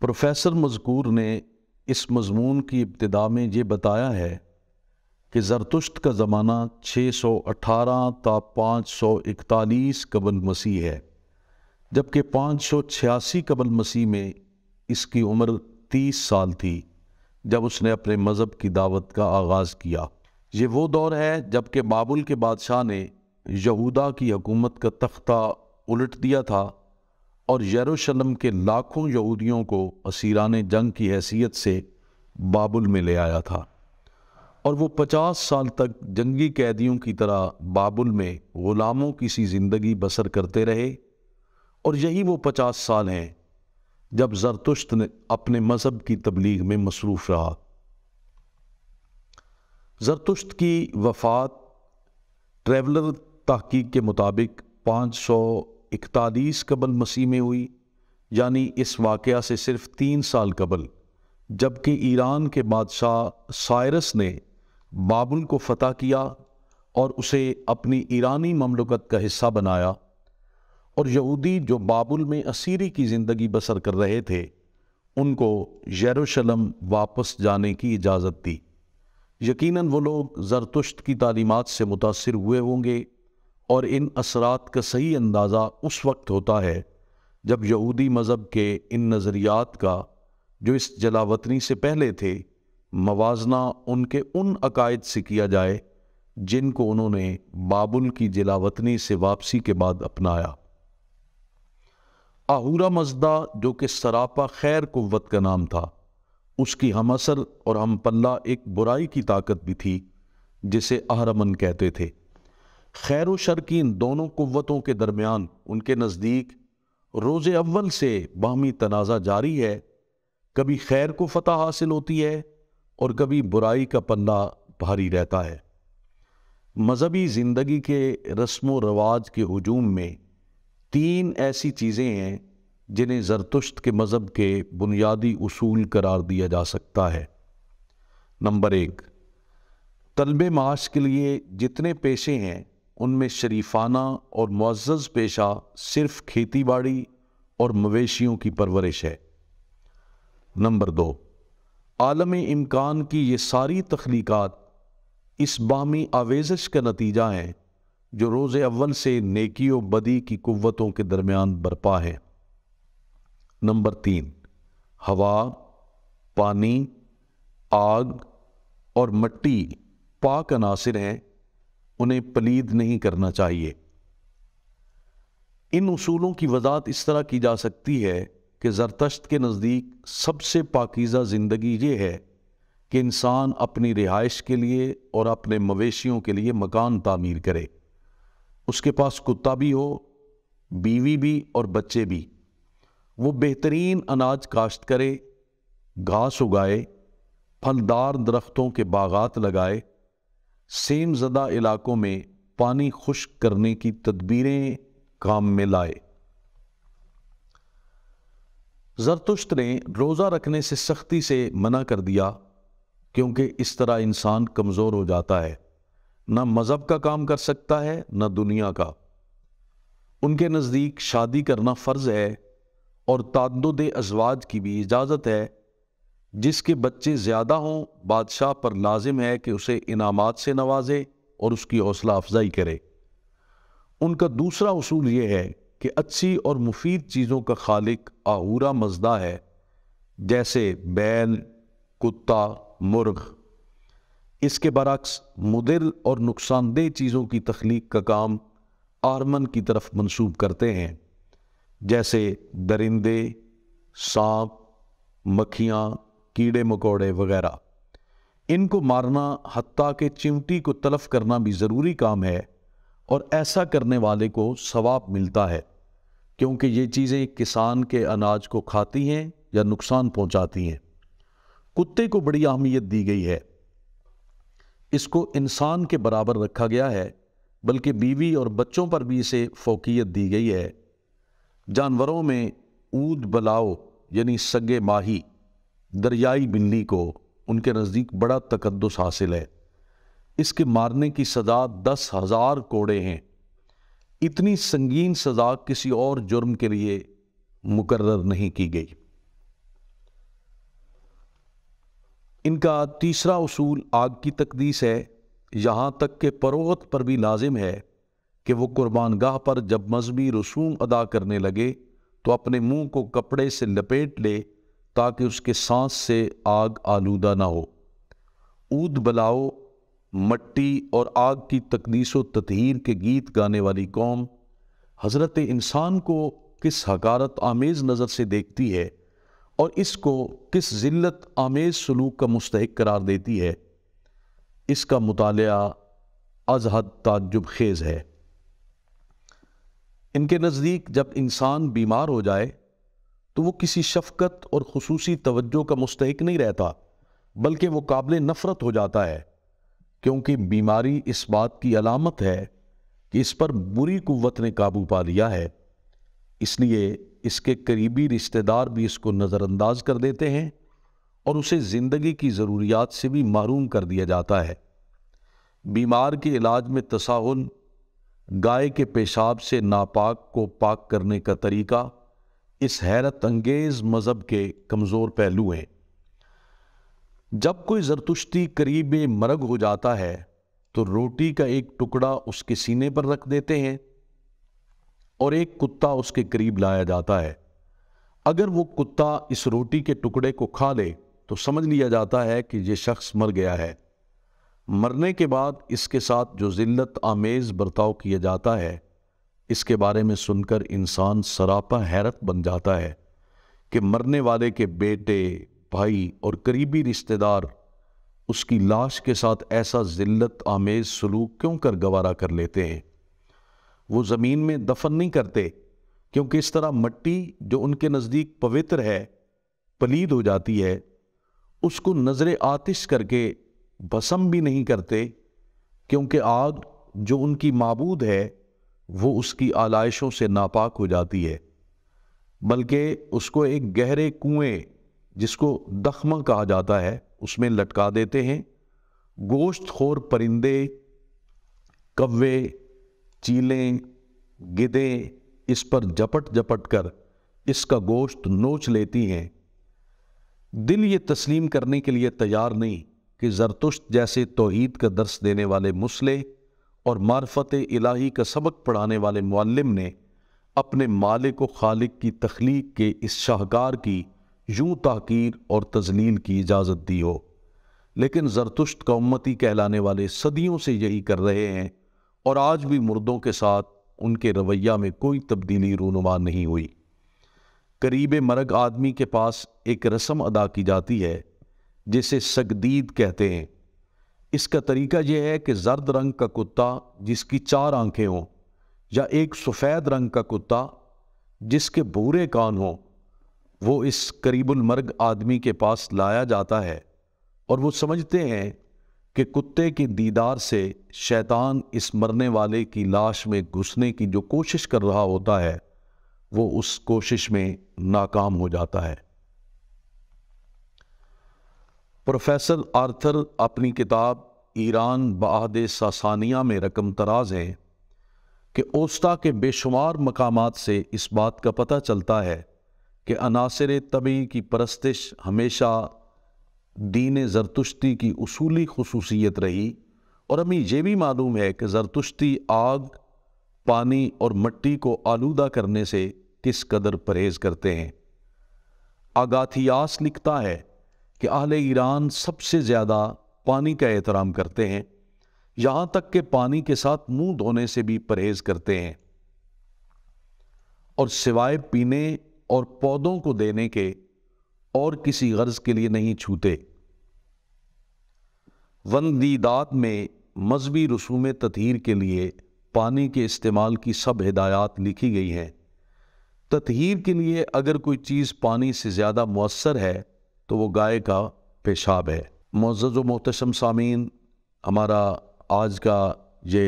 professor मजकूर ने इस मजमून की इब्तदा में ये बताया है कि जरतुश्त का ज़माना 618 ता 541 कबल मसीह है जबकि 586 कबल मसीह में इसकी उम्र 30 साल थी जब उसने अपने मज़हब की दावत का आगाज़ किया ये वो दौर है जबकि बाबुल के बादशाह ने यहूदा की हकूमत का तख्ता उलट दिया था और यरूशलम के लाखों यहूदियों को असीरान जंग की हैसियत से बाबुल में ले आया था और वो पचास साल तक जंगी कैदियों की तरह बाबुल में ग़ुलामों की सी ज़िंदगी बसर करते रहे और यही वो पचास साल हैं जब जरतुश्त ने अपने मज़हब की तबलीग में मसरूफ़ रहा जरतुश्त की वफ़ात ट्रेवलर तहकीक के मुताबिक पाँच सौ इकतालीस कबल मसीह में हुई यानी इस वाक़ से सिर्फ तीन साल कबल जबकि ईरान के बादशाह सायरस ने बाबुल को फतह किया और उसे अपनी ईरानी ममलकत का हिस्सा बनाया और यहूदी जो बाबुल में असीरी की ज़िंदगी बसर कर रहे थे उनको यरूशलम वापस जाने की इजाज़त दी यकीनन वो लोग जरतुश्त की तालीमत से मुतासर हुए होंगे और इन असरात का सही अंदाज़ा उस वक्त होता है जब यहूदी मज़हब के इन नज़रियात का जो इस जलावतनी से पहले थे मवाजना उनके उन अकायद से किया जाए जिनको उन्होंने बाबुल की जलावतनी से वापसी के बाद अपनाया आहूरा मजदा जो कि सरापा खैर कुत का नाम था उसकी हम असर और हम पल्ला एक बुराई की ताकत भी थी जिसे आहरमन कहते थे खैर इन दोनों कुतों के दरमियान उनके नज़दीक रोज़ अव्वल से बाहमी तनाज़ा जारी है कभी खैर को फतह हासिल होती है और कभी बुराई का पन्ना भारी रहता है मजहबी ज़िंदगी के रस्म व रवाज के हजूम में तीन ऐसी चीज़ें हैं जिन्हें जरतुश्त के मज़हब के बुनियादी असूल करार दिया जा सकता है नंबर एक तलब माश के लिए जितने पेशे हैं उनमें शरीफाना और मुआज़ पेशा सिर्फ खेती बाड़ी और मवेशियों की परवरिश है नंबर दो आलम इम्कान की ये सारी तख्लीक़ात इस बामी आवेजश का नतीजा है जो रोज़ अव्वल से नेकी और बदी की कुतों के दरमियान बरपा है नंबर तीन हवा पानी आग और मट्टी पाक अनासर हैं उन्हें पलीद नहीं करना चाहिए इन उसूलों की वजात इस तरह की जा सकती है कि जरतश्त के नज़दीक सबसे पाकिज़ा ज़िंदगी ये है कि इंसान अपनी रिहाइश के लिए और अपने मवेशियों के लिए मकान तामीर करे उसके पास कुत्ता भी हो बीवी भी और बच्चे भी वो बेहतरीन अनाज काश्त करे घास उगाए फलदार दरख्तों के बागात लगाए सेम ज़दा इलाकों में पानी खुश्क करने की तदबीरें काम में लाए जरतुश्त ने रोज़ा रखने से सख्ती से मना कर दिया क्योंकि इस तरह इंसान कमज़ोर हो जाता है न मज़हब का काम कर सकता है न दुनिया का उनके नज़दीक शादी करना फ़र्ज़ है और तद अजवाज की भी इजाज़त है जिसके बच्चे ज़्यादा हों बादशाह पर लाजिम है कि उसे इनामात से नवाजे और उसकी हौसला अफजाई करे उनका दूसरा असूल ये है कि अच्छी और मुफीद चीज़ों का खालिक आहूरा मजदा है जैसे बैल कुत्ता मुर्ग इसके बरक्स मुदिल और नुकसानदेह चीज़ों की तख्लीक का काम आर्मन की तरफ मंसूब करते हैं जैसे दरिंदे सांप मक्खियाँ कीड़े मकोड़े वगैरह इनको मारना हती के चिमटी को तलफ करना भी ज़रूरी काम है और ऐसा करने वाले को सवाब मिलता है क्योंकि ये चीज़ें किसान के अनाज को खाती हैं या नुकसान पहुंचाती हैं कुत्ते को बड़ी अहमियत दी गई है इसको इंसान के बराबर रखा गया है बल्कि बीवी और बच्चों पर भी इसे फोकियत दी गई है जानवरों में ऊद बलाओ यानी सगे माही दरियाई बिल्ली को उनके नज़दीक बड़ा तकदस हासिल है इसके मारने की सज़ा दस हज़ार कोड़े हैं इतनी संगीन सज़ा किसी और जुर्म के लिए मुकर्र नहीं की गई इनका तीसरा उसूल आग की तकदीस है यहाँ तक के पर्वत पर भी लाजिम है कि वो कुर्बान गाह पर जब मजहबी रसूम अदा करने लगे तो अपने मुंह को कपड़े से लपेट ले ताकि उसके सांस से आग आलूदा ना हो ऊद बलाओ मट्टी और आग की तकदीस व ततहीर के गीत गाने वाली कौम हज़रत इंसान को किस हकारत आमेज़ नज़र से देखती है और इसको किस ज़िल्लत आमेज़ सलूक का मुस्तक करार देती है इसका मुताल अजहद ताजुब खेज़ है इनके नज़दीक जब इंसान बीमार हो जाए तो वो किसी शफकत और खसूसी तवज्जो का मुस्तक नहीं रहता बल्कि वो काबिल नफ़रत हो जाता है क्योंकि बीमारी इस बात की अलामत है कि इस पर बुरी कुत ने काबू पा लिया है इसलिए इसके करीबी रिश्तेदार भी इसको नज़रअंदाज कर देते हैं और उसे ज़िंदगी की ज़रूरियात से भी महरूम कर दिया जाता है बीमार के इलाज में तसाउन गाय के पेशाब से नापाक को पाक करने का तरीका इस हैरत अंगेज़ मज़हब के कमज़ोर पहलू हैं जब कोई जरतुश्ती करीब मरग हो जाता है तो रोटी का एक टुकड़ा उसके सीने पर रख देते हैं और एक कुत्ता उसके करीब लाया जाता है अगर वो कुत्ता इस रोटी के टुकड़े को खा ले तो समझ लिया जाता है कि ये शख्स मर गया है मरने के बाद इसके साथ जो ज़िल्लत आमेज़ बर्ताव किया जाता है इसके बारे में सुनकर इंसान सरापा हैरत बन जाता है कि मरने वाले के बेटे भाई और करीबी रिश्तेदार उसकी लाश के साथ ऐसा ज़िल्लत आमेज़ सलूक क्यों कर गवारा कर लेते हैं वो ज़मीन में दफन नहीं करते क्योंकि इस तरह मट्टी जो उनके नज़दीक पवित्र है पलीद हो जाती है उसको नज़र आतिश करके भसम भी नहीं करते क्योंकि आग जो उनकी मबूद है वो उसकी आलाइशों से नापाक हो जाती है बल्कि उसको एक गहरे कुएं जिसको दखमा कहा जाता है उसमें लटका देते हैं गोश्त खोर परिंदे कव्वे चीलें गिदे इस पर जपट जपट कर इसका गोश्त नोच लेती हैं दिल ये तस्लीम करने के लिए तैयार नहीं कि जरतुश्त जैसे तोहीद का दर्श देने वाले मुसले और मार्फत इलाही का सबक पढ़ाने वाले मालम ने अपने मालिक व खालिक की तख्लीक के इस शाहकार की यूं तहकीर और तजलील की इजाज़त दी हो लेकिन जरतुश्त कौमती कहलाने वाले सदियों से यही कर रहे हैं और आज भी मुर्दों के साथ उनके रवैया में कोई तब्दीली रूनुमा नहीं हुई करीब मरग आदमी के पास एक रस्म अदा की जाती है जिसे सगदीद कहते हैं इसका तरीका यह है कि जर्द रंग का कुत्ता जिसकी चार आंखें हों या एक सफ़ेद रंग का कुत्ता जिसके भूरे कान हों वो इस करीबुलमर्ग आदमी के पास लाया जाता है और वो समझते हैं कि कुत्ते के दीदार से शैतान इस मरने वाले की लाश में घुसने की जो कोशिश कर रहा होता है वो उस कोशिश में नाकाम हो जाता है प्रोफेसर आर्थर अपनी किताब ईरान बहद सासानिया में रकम तराज है कि ओस्ता के बेशुमार मकाम से इस बात का पता चलता है कि अनासर तबी की परस्तिश हमेशा दीन जरतुश्ती की असूली खसूसियत रही और हमें यह भी मालूम है कि जरतुश्ती आग पानी और मट्टी को आलूदा करने से किस कदर परहेज़ करते हैं आगाथियास लिखता है कि अहल ईरान सबसे ज़्यादा पानी का एहतराम करते हैं यहाँ तक कि पानी के साथ मुंह धोने से भी परहेज़ करते हैं और सिवाय पीने और पौधों को देने के और किसी गर्ज के लिए नहीं छूते वंदीदात में मजहबी रसूम तथहर के लिए पानी के इस्तेमाल की सब हिदायत लिखी गई हैं तथहर के लिए अगर कोई चीज़ पानी से ज़्यादा मवसर है तो वो गाय का पेशाब है व मोहतम सामीन हमारा आज का ये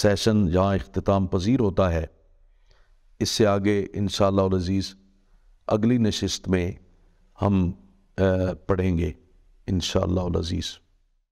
सेशन जहाँ अख्ताम पजीर होता है इससे आगे इन शज़ीज़ अगली नशस्त में हम पढ़ेंगे इन शज़ीज़